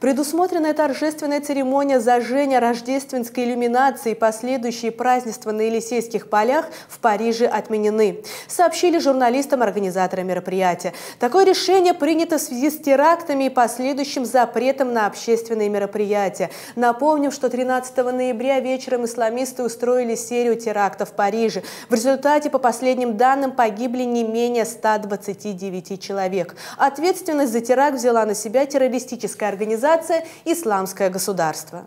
Предусмотренная торжественная церемония зажжения рождественской иллюминации и последующие празднества на Елисейских полях в Париже отменены, сообщили журналистам организаторы мероприятия. Такое решение принято в связи с терактами и последующим запретом на общественные мероприятия. Напомним, что 13 ноября вечером исламисты устроили серию терактов в Париже. В результате, по последним данным, погибли не менее 129 человек. Ответственность за теракт взяла на себя террористическая организация организация «Исламское государство».